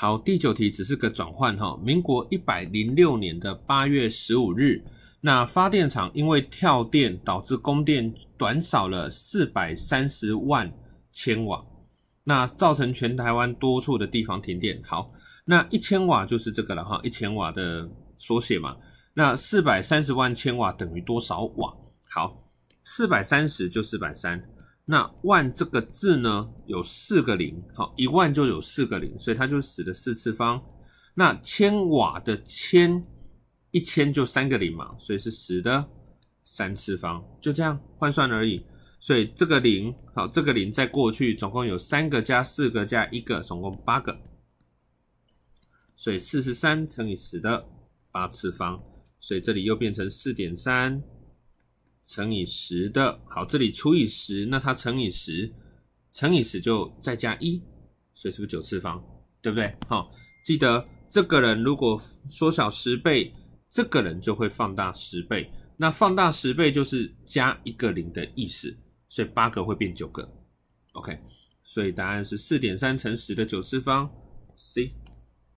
好，第九题只是个转换哈。民国一百零六年的八月十五日，那发电厂因为跳电导致供电短少了四百三十万千瓦，那造成全台湾多处的地方停电。好，那一千瓦就是这个了哈，一千瓦的缩写嘛。那四百三十万千瓦等于多少瓦？好，四百三十就四百三。那万这个字呢，有四个零，好，一万就有四个零，所以它就十的四次方。那千瓦的千，一千就三个零嘛，所以是十的三次方，就这样换算而已。所以这个零，好，这个零在过去，总共有三个加四个加一个，总共八个。所以四十三乘以十的八次方，所以这里又变成四点三。乘以十的好，这里除以十，那它乘以十，乘以十就再加一，所以是不是九次方，对不对？好，记得这个人如果缩小十倍，这个人就会放大十倍，那放大十倍就是加一个零的意思，所以八个会变九个，OK，所以答案是四点三乘十的九次方，C。